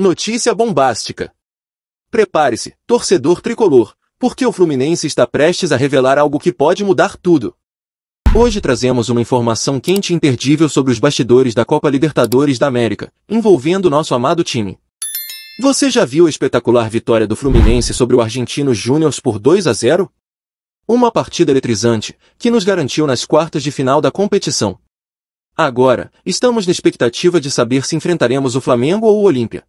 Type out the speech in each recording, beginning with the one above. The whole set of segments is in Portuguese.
Notícia bombástica. Prepare-se, torcedor tricolor, porque o Fluminense está prestes a revelar algo que pode mudar tudo. Hoje trazemos uma informação quente e imperdível sobre os bastidores da Copa Libertadores da América, envolvendo nosso amado time. Você já viu a espetacular vitória do Fluminense sobre o argentino Júnior por 2 a 0? Uma partida eletrizante, que nos garantiu nas quartas de final da competição. Agora, estamos na expectativa de saber se enfrentaremos o Flamengo ou o Olímpia,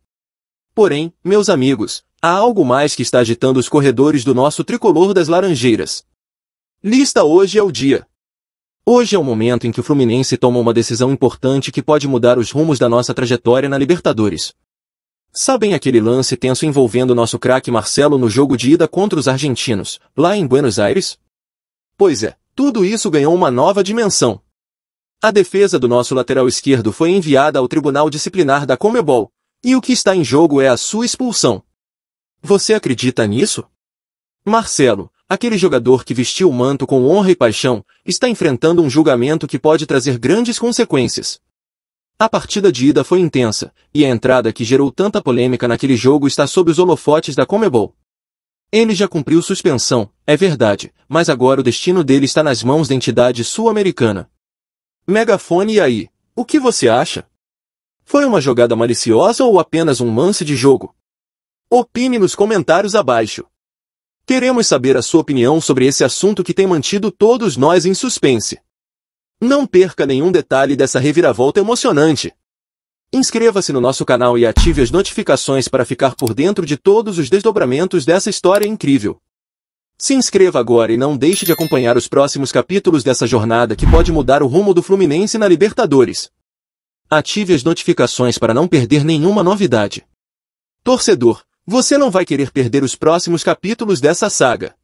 Porém, meus amigos, há algo mais que está agitando os corredores do nosso tricolor das Laranjeiras. Lista hoje é o dia. Hoje é o momento em que o Fluminense toma uma decisão importante que pode mudar os rumos da nossa trajetória na Libertadores. Sabem aquele lance tenso envolvendo nosso craque Marcelo no jogo de ida contra os argentinos, lá em Buenos Aires? Pois é, tudo isso ganhou uma nova dimensão. A defesa do nosso lateral esquerdo foi enviada ao Tribunal Disciplinar da Comebol, e o que está em jogo é a sua expulsão. Você acredita nisso? Marcelo, aquele jogador que vestiu o manto com honra e paixão, está enfrentando um julgamento que pode trazer grandes consequências. A partida de ida foi intensa, e a entrada que gerou tanta polêmica naquele jogo está sob os holofotes da Comebol. Ele já cumpriu suspensão, é verdade, mas agora o destino dele está nas mãos da entidade sul-americana. Megafone e aí, o que você acha? Foi uma jogada maliciosa ou apenas um lance de jogo? Opine nos comentários abaixo. Queremos saber a sua opinião sobre esse assunto que tem mantido todos nós em suspense. Não perca nenhum detalhe dessa reviravolta emocionante. Inscreva-se no nosso canal e ative as notificações para ficar por dentro de todos os desdobramentos dessa história incrível. Se inscreva agora e não deixe de acompanhar os próximos capítulos dessa jornada que pode mudar o rumo do Fluminense na Libertadores. Ative as notificações para não perder nenhuma novidade. Torcedor, você não vai querer perder os próximos capítulos dessa saga.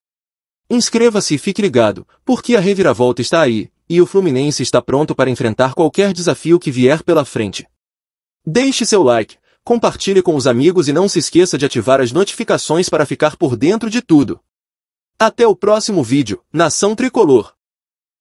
Inscreva-se e fique ligado, porque a reviravolta está aí, e o Fluminense está pronto para enfrentar qualquer desafio que vier pela frente. Deixe seu like, compartilhe com os amigos e não se esqueça de ativar as notificações para ficar por dentro de tudo. Até o próximo vídeo, Nação Tricolor!